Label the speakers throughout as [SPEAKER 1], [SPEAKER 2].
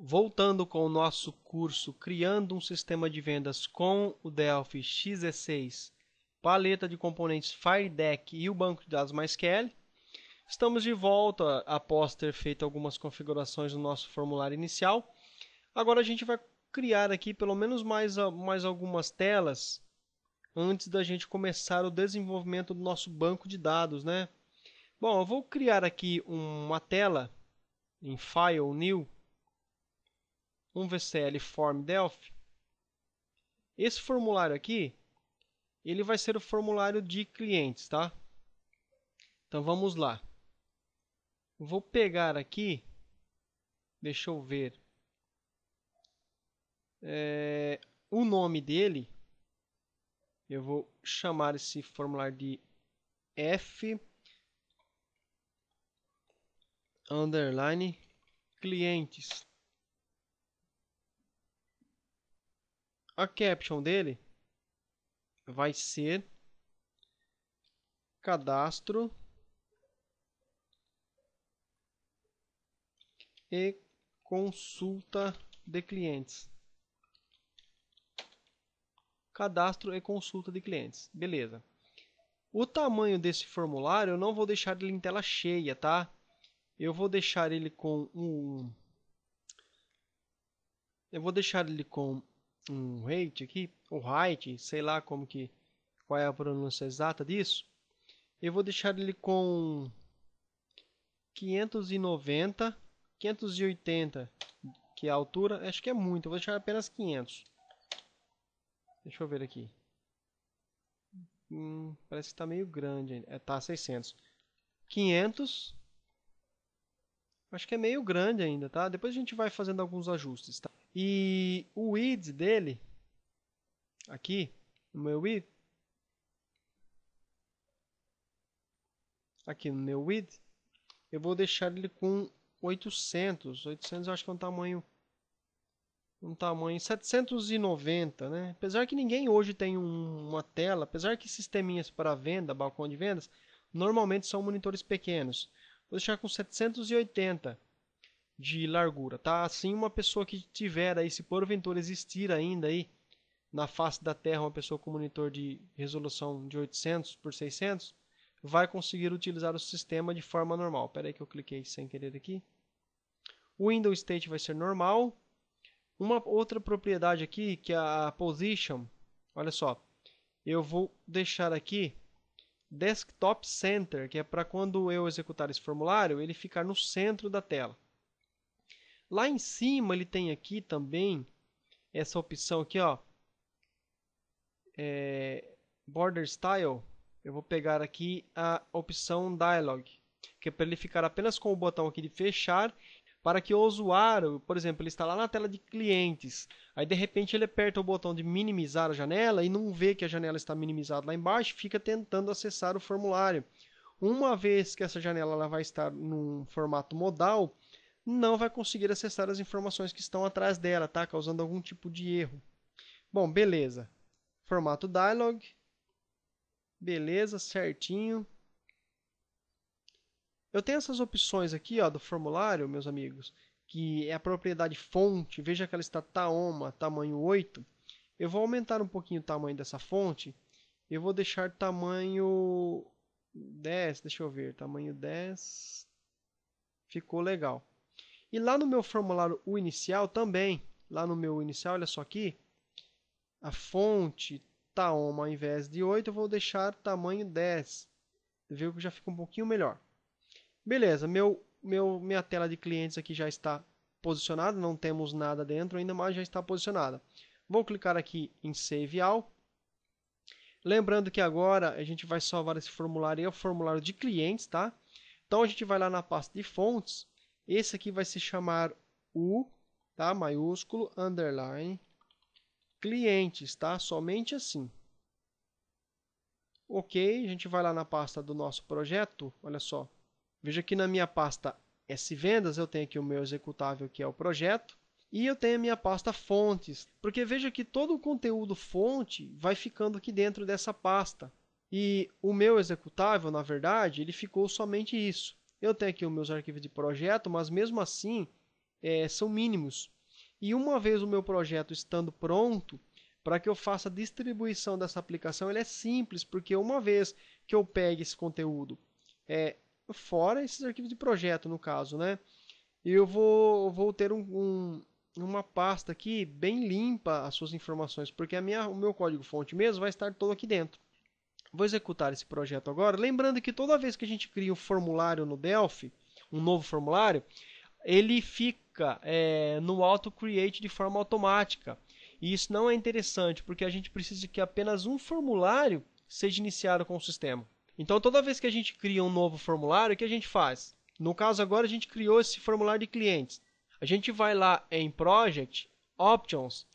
[SPEAKER 1] Voltando com o nosso curso Criando um Sistema de Vendas com o Delphi XE6, paleta de componentes FireDeck e o banco de dados MySQL, estamos de volta após ter feito algumas configurações no nosso formulário inicial. Agora a gente vai criar aqui pelo menos mais, mais algumas telas antes da gente começar o desenvolvimento do nosso banco de dados, né? Bom, eu vou criar aqui uma tela em File New um VCL Form Delphi, esse formulário aqui, ele vai ser o formulário de clientes, tá? Então vamos lá. Vou pegar aqui, deixa eu ver, é, o nome dele, eu vou chamar esse formulário de F underline clientes. a caption dele vai ser cadastro e consulta de clientes. Cadastro e consulta de clientes. Beleza. O tamanho desse formulário eu não vou deixar ele em tela cheia, tá? Eu vou deixar ele com um eu vou deixar ele com um rate aqui, o height, sei lá como que qual é a pronúncia exata disso. Eu vou deixar ele com 590, 580, que é a altura, acho que é muito, eu vou deixar apenas 500. Deixa eu ver aqui. Hum, parece que está meio grande ainda. É, tá 600. 500. Acho que é meio grande ainda, tá? Depois a gente vai fazendo alguns ajustes, tá? E o id dele, aqui, no meu id, aqui no meu id, eu vou deixar ele com 800. 800 eu acho que é um tamanho um tamanho 790, né? Apesar que ninguém hoje tem um, uma tela, apesar que sisteminhas para venda, balcão de vendas, normalmente são monitores pequenos. Vou deixar com 780 de largura, tá? Assim, uma pessoa que tiver aí, se porventura existir ainda aí na face da Terra, uma pessoa com monitor de resolução de 800 por 600, vai conseguir utilizar o sistema de forma normal. Espera aí que eu cliquei sem querer aqui. O window state vai ser normal. Uma outra propriedade aqui, que é a position, olha só, eu vou deixar aqui desktop center, que é para quando eu executar esse formulário, ele ficar no centro da tela. Lá em cima ele tem aqui também essa opção aqui, ó, é, Border Style. Eu vou pegar aqui a opção Dialog, que é para ele ficar apenas com o botão aqui de fechar, para que o usuário, por exemplo, ele está lá na tela de clientes, aí de repente ele aperta o botão de minimizar a janela e não vê que a janela está minimizada lá embaixo, fica tentando acessar o formulário. Uma vez que essa janela ela vai estar num formato modal, não vai conseguir acessar as informações que estão atrás dela, tá? Causando algum tipo de erro. Bom, beleza. Formato dialog. Beleza, certinho. Eu tenho essas opções aqui ó, do formulário, meus amigos, que é a propriedade fonte. Veja que ela está Taoma, tamanho 8. Eu vou aumentar um pouquinho o tamanho dessa fonte. Eu vou deixar tamanho 10, deixa eu ver, tamanho 10. Ficou legal. E lá no meu formulário o inicial também, lá no meu inicial, olha só aqui, a fonte tá uma ao invés de 8, eu vou deixar tamanho 10. Viu que já fica um pouquinho melhor. Beleza, meu, meu, minha tela de clientes aqui já está posicionada, não temos nada dentro ainda, mas já está posicionada. Vou clicar aqui em Save All. Lembrando que agora a gente vai salvar esse formulário, é o formulário de clientes, tá? Então a gente vai lá na pasta de fontes esse aqui vai se chamar U, tá? Maiúsculo, underline, clientes, tá? Somente assim. Ok, a gente vai lá na pasta do nosso projeto, olha só. Veja que na minha pasta S-Vendas eu tenho aqui o meu executável que é o projeto e eu tenho a minha pasta fontes, porque veja que todo o conteúdo fonte vai ficando aqui dentro dessa pasta. E o meu executável, na verdade, ele ficou somente isso. Eu tenho aqui os meus arquivos de projeto, mas mesmo assim é, são mínimos. E uma vez o meu projeto estando pronto, para que eu faça a distribuição dessa aplicação, ele é simples, porque uma vez que eu pegue esse conteúdo, é, fora esses arquivos de projeto, no caso, né? Eu vou, vou ter um, um uma pasta aqui bem limpa as suas informações, porque a minha, o meu código fonte mesmo vai estar todo aqui dentro. Vou executar esse projeto agora. Lembrando que toda vez que a gente cria um formulário no Delphi, um novo formulário, ele fica é, no auto-create de forma automática. E isso não é interessante, porque a gente precisa que apenas um formulário seja iniciado com o sistema. Então, toda vez que a gente cria um novo formulário, o que a gente faz? No caso, agora a gente criou esse formulário de clientes. A gente vai lá em Project, Options,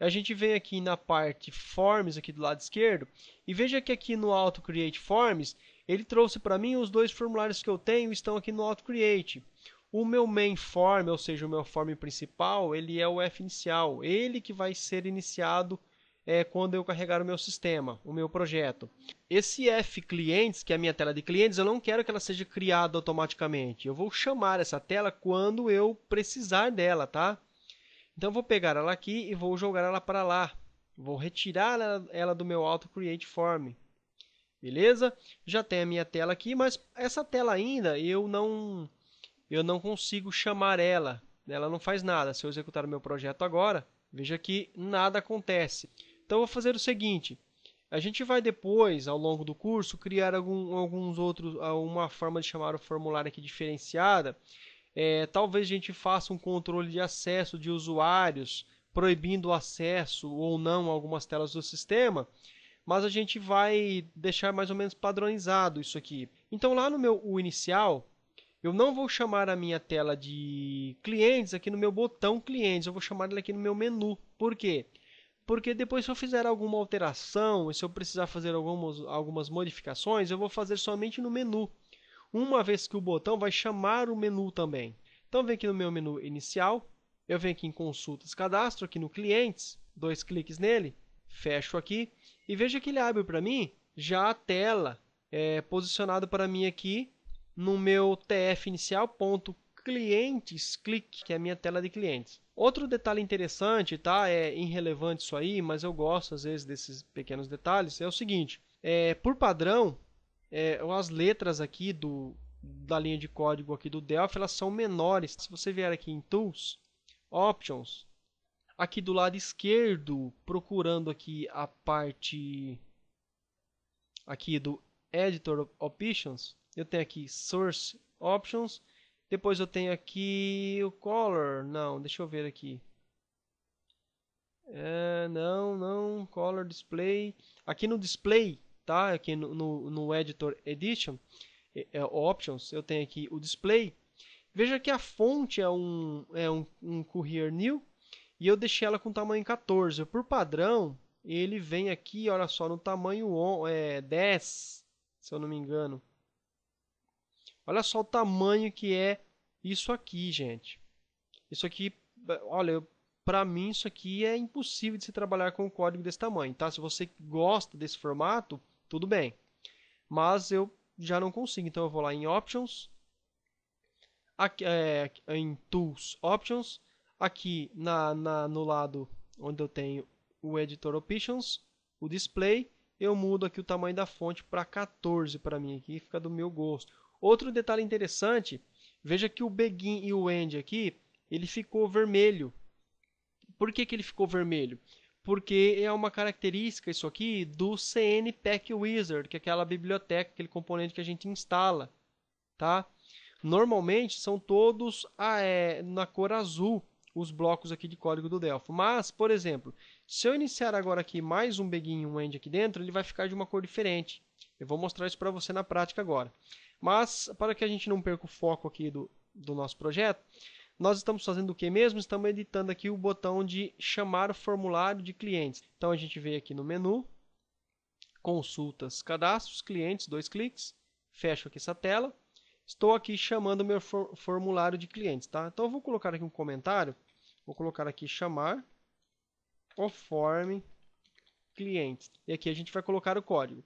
[SPEAKER 1] a gente vem aqui na parte Forms aqui do lado esquerdo e veja que aqui no Auto Create Forms ele trouxe para mim os dois formulários que eu tenho estão aqui no Auto Create. O meu main form, ou seja, o meu form principal, ele é o F inicial, ele que vai ser iniciado é, quando eu carregar o meu sistema, o meu projeto. Esse F clientes, que é a minha tela de clientes, eu não quero que ela seja criada automaticamente. Eu vou chamar essa tela quando eu precisar dela, tá? Então vou pegar ela aqui e vou jogar ela para lá. Vou retirar ela do meu Auto Create Form. Beleza? Já tem a minha tela aqui, mas essa tela ainda eu não eu não consigo chamar ela. Ela não faz nada. Se eu executar o meu projeto agora, veja que nada acontece. Então vou fazer o seguinte, a gente vai depois, ao longo do curso, criar algum, alguns outros, uma forma de chamar o formulário aqui diferenciada é, talvez a gente faça um controle de acesso de usuários, proibindo o acesso ou não a algumas telas do sistema, mas a gente vai deixar mais ou menos padronizado isso aqui. Então lá no meu o inicial, eu não vou chamar a minha tela de clientes aqui no meu botão clientes, eu vou chamar ele aqui no meu menu. Por quê? Porque depois se eu fizer alguma alteração, e se eu precisar fazer algumas, algumas modificações, eu vou fazer somente no menu uma vez que o botão vai chamar o menu também. Então, vem aqui no meu menu inicial, eu venho aqui em consultas cadastro, aqui no clientes, dois cliques nele, fecho aqui e veja que ele abre para mim já a tela é, posicionada para mim aqui no meu TF inicial ponto clientes clique, que é a minha tela de clientes. Outro detalhe interessante, tá? É irrelevante isso aí, mas eu gosto às vezes desses pequenos detalhes. É o seguinte: é, por padrão, é, as letras aqui do, da linha de código aqui do Delphi, elas são menores. Se você vier aqui em Tools, Options, aqui do lado esquerdo, procurando aqui a parte aqui do Editor Options, eu tenho aqui Source Options, depois eu tenho aqui o Color, não, deixa eu ver aqui. É, não, não, Color Display. Aqui no Display, tá? Aqui no, no, no Editor Edition, é, é, Options, eu tenho aqui o Display. Veja que a fonte é um, é um, um Courier New e eu deixei ela com tamanho 14. Por padrão, ele vem aqui, olha só, no tamanho on, é, 10, se eu não me engano. Olha só o tamanho que é isso aqui, gente. Isso aqui, olha, para mim isso aqui é impossível de se trabalhar com um código desse tamanho, tá? Se você gosta desse formato, tudo bem. Mas eu já não consigo, então eu vou lá em Options, aqui, é, em Tools Options, aqui na, na, no lado onde eu tenho o Editor Options, o Display, eu mudo aqui o tamanho da fonte para 14 para mim aqui, fica do meu gosto. Outro detalhe interessante, veja que o begin e o end aqui, ele ficou vermelho. Por que, que ele ficou vermelho? porque é uma característica isso aqui do Pack Wizard, que é aquela biblioteca, aquele componente que a gente instala, tá? Normalmente são todos a, ah, é, na cor azul os blocos aqui de código do Delphi. Mas, por exemplo, se eu iniciar agora aqui mais um begin e um end aqui dentro, ele vai ficar de uma cor diferente. Eu vou mostrar isso para você na prática agora. Mas, para que a gente não perca o foco aqui do, do nosso projeto, nós estamos fazendo o que mesmo? Estamos editando aqui o botão de chamar o formulário de clientes. Então a gente vem aqui no menu, consultas, cadastros, clientes, dois cliques, fecho aqui essa tela. Estou aqui chamando meu for formulário de clientes, tá? Então eu vou colocar aqui um comentário, vou colocar aqui chamar o form clientes. E aqui a gente vai colocar o código.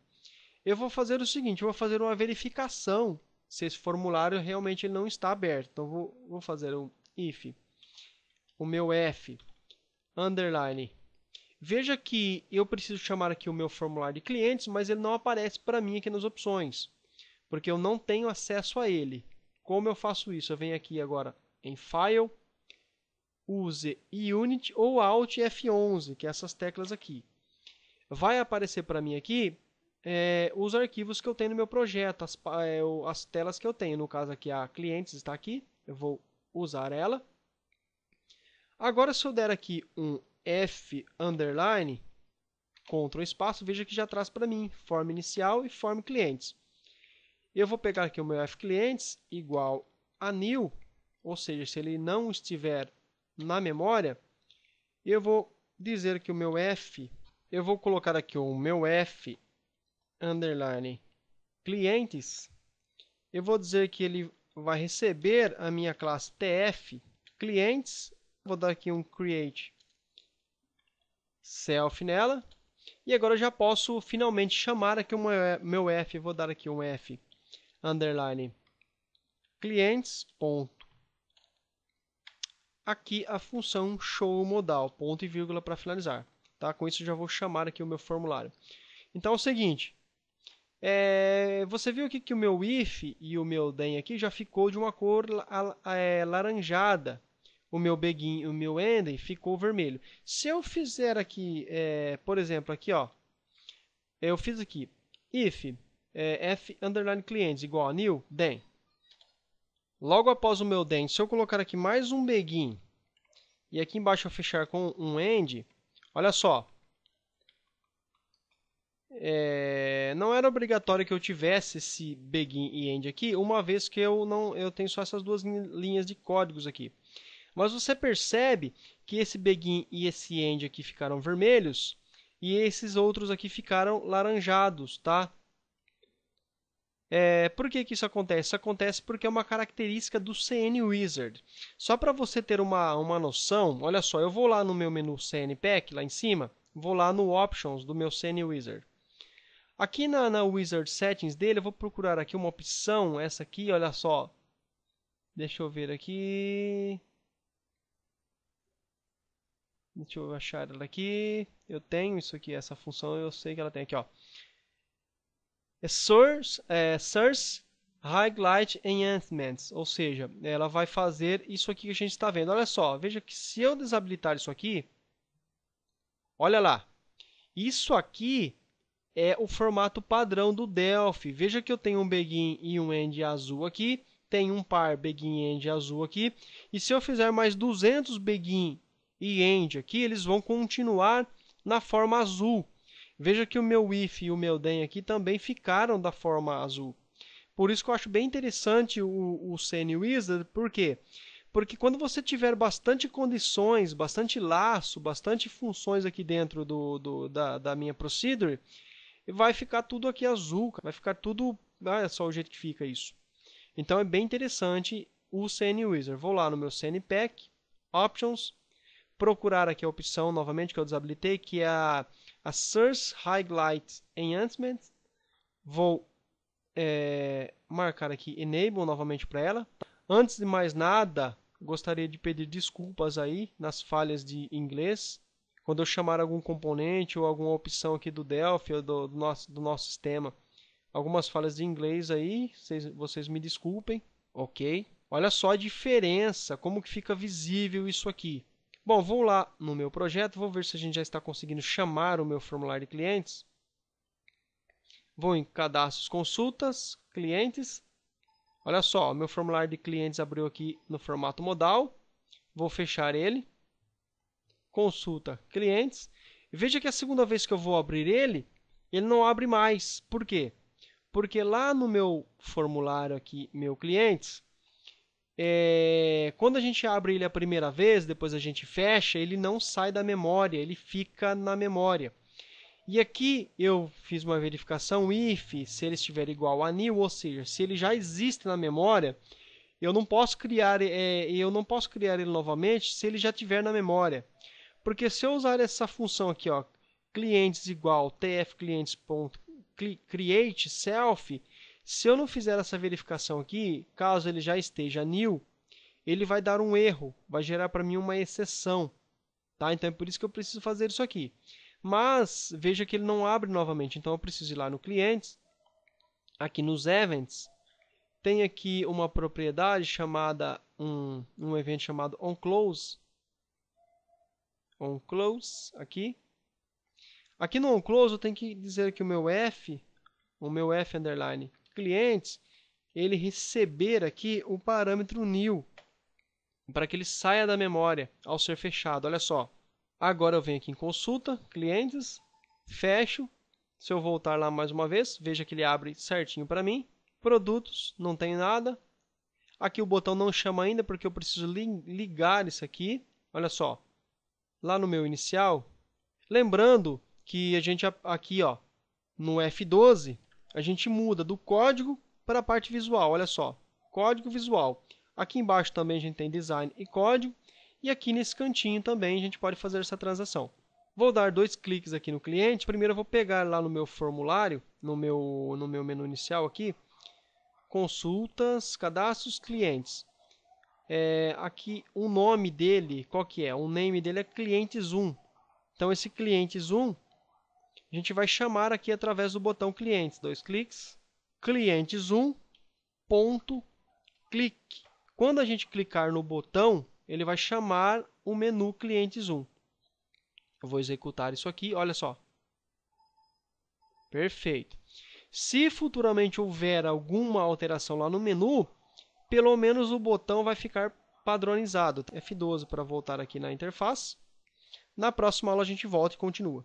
[SPEAKER 1] Eu vou fazer o seguinte, eu vou fazer uma verificação se esse formulário realmente ele não está aberto. Então vou, vou fazer um if. O meu f, underline. Veja que eu preciso chamar aqui o meu formulário de clientes, mas ele não aparece para mim aqui nas opções, porque eu não tenho acesso a ele. Como eu faço isso? Eu venho aqui agora em File, use Unit ou Alt F11, que é essas teclas aqui. Vai aparecer para mim aqui é, os arquivos que eu tenho no meu projeto, as, é, as telas que eu tenho. No caso aqui, a clientes está aqui. Eu vou usar ela. Agora, se eu der aqui um F underline, Ctrl espaço, veja que já traz para mim forma inicial e forma clientes. Eu vou pegar aqui o meu F clientes igual a new, ou seja, se ele não estiver na memória, eu vou dizer que o meu F, eu vou colocar aqui o meu F underline clientes, eu vou dizer que ele vai receber a minha classe TF clientes. Vou dar aqui um create self nela. E agora eu já posso finalmente chamar aqui o meu F. Vou dar aqui um F underline clientes. Ponto. Aqui a função show modal, ponto e vírgula para finalizar. Tá? Com isso eu já vou chamar aqui o meu formulário. Então é o seguinte, é, você viu aqui que o meu if e o meu then aqui já ficou de uma cor é, laranjada. O meu begin, o meu ending ficou vermelho. Se eu fizer aqui, é, por exemplo, aqui ó, eu fiz aqui if é, f underline clientes igual a new then. Logo após o meu then, se eu colocar aqui mais um begin e aqui embaixo eu fechar com um end, olha só, é, não era obrigatório que eu tivesse esse begin e end aqui, uma vez que eu não eu tenho só essas duas linhas de códigos aqui. Mas você percebe que esse begin e esse end aqui ficaram vermelhos e esses outros aqui ficaram laranjados, tá? É, por que, que isso acontece? Isso acontece porque é uma característica do CN Wizard. Só para você ter uma, uma noção, olha só, eu vou lá no meu menu Pack lá em cima, vou lá no Options do meu CN Wizard. Aqui na, na Wizard Settings dele, eu vou procurar aqui uma opção, essa aqui, olha só. Deixa eu ver aqui. Deixa eu achar ela aqui. Eu tenho isso aqui, essa função, eu sei que ela tem aqui, ó. É Source, é, source Highlight Enhancements, ou seja, ela vai fazer isso aqui que a gente está vendo. Olha só, veja que se eu desabilitar isso aqui, olha lá, isso aqui é o formato padrão do Delphi. Veja que eu tenho um begin e um end azul aqui, tem um par begin e end azul aqui, e se eu fizer mais 200 begin e end aqui, eles vão continuar na forma azul. Veja que o meu if e o meu then aqui também ficaram da forma azul. Por isso que eu acho bem interessante o, o CN Wizard, por quê? Porque quando você tiver bastante condições, bastante laço, bastante funções aqui dentro do, do da, da minha procedure, e vai ficar tudo aqui azul, vai ficar tudo, ah, é só o jeito que fica isso. Então é bem interessante o CN Wizard. Vou lá no meu CN Pack, Options, procurar aqui a opção novamente que eu desabilitei, que é a, a Source Highlight Enhancement. Vou é, marcar aqui Enable novamente para ela. Antes de mais nada, gostaria de pedir desculpas aí nas falhas de inglês quando eu chamar algum componente ou alguma opção aqui do Delphi ou do, do nosso, do nosso sistema, algumas falhas de inglês aí, vocês, vocês me desculpem, ok? Olha só a diferença, como que fica visível isso aqui. Bom, vou lá no meu projeto, vou ver se a gente já está conseguindo chamar o meu formulário de clientes. Vou em cadastros, consultas, clientes. Olha só, meu formulário de clientes abriu aqui no formato modal. Vou fechar ele consulta clientes. Veja que a segunda vez que eu vou abrir ele, ele não abre mais. Por quê? Porque lá no meu formulário aqui, meu clientes, é, quando a gente abre ele a primeira vez, depois a gente fecha, ele não sai da memória, ele fica na memória. E aqui eu fiz uma verificação if, se ele estiver igual a new, ou seja, se ele já existe na memória, eu não posso criar, é, eu não posso criar ele novamente se ele já estiver na memória. Porque se eu usar essa função aqui, ó, clientes igual tfclientes.create self, se eu não fizer essa verificação aqui, caso ele já esteja new, ele vai dar um erro, vai gerar para mim uma exceção. Tá? Então é por isso que eu preciso fazer isso aqui. Mas veja que ele não abre novamente, então eu preciso ir lá no clientes, aqui nos events, tem aqui uma propriedade chamada um, um evento chamado onClose, onClose aqui. Aqui no onClose eu tenho que dizer que o meu F, o meu F underline clientes, ele receber aqui o parâmetro new para que ele saia da memória ao ser fechado. Olha só, agora eu venho aqui em consulta, clientes, fecho. Se eu voltar lá mais uma vez, veja que ele abre certinho para mim. Produtos, não tem nada. Aqui o botão não chama ainda porque eu preciso ligar isso aqui. Olha só, lá no meu inicial, lembrando que a gente aqui, ó, no F12, a gente muda do código para a parte visual, olha só, código visual. Aqui embaixo também a gente tem design e código, e aqui nesse cantinho também a gente pode fazer essa transação. Vou dar dois cliques aqui no cliente, primeiro eu vou pegar lá no meu formulário, no meu, no meu menu inicial aqui, consultas, cadastros, clientes é, aqui o nome dele, qual que é? O name dele é cliente Zoom. Então esse cliente Zoom a gente vai chamar aqui através do botão clientes, dois cliques, cliente Zoom, ponto, clique. Quando a gente clicar no botão, ele vai chamar o menu cliente Zoom. Eu vou executar isso aqui, olha só. Perfeito. Se futuramente houver alguma alteração lá no menu, pelo menos o botão vai ficar padronizado. F12 para voltar aqui na interface. Na próxima aula a gente volta e continua.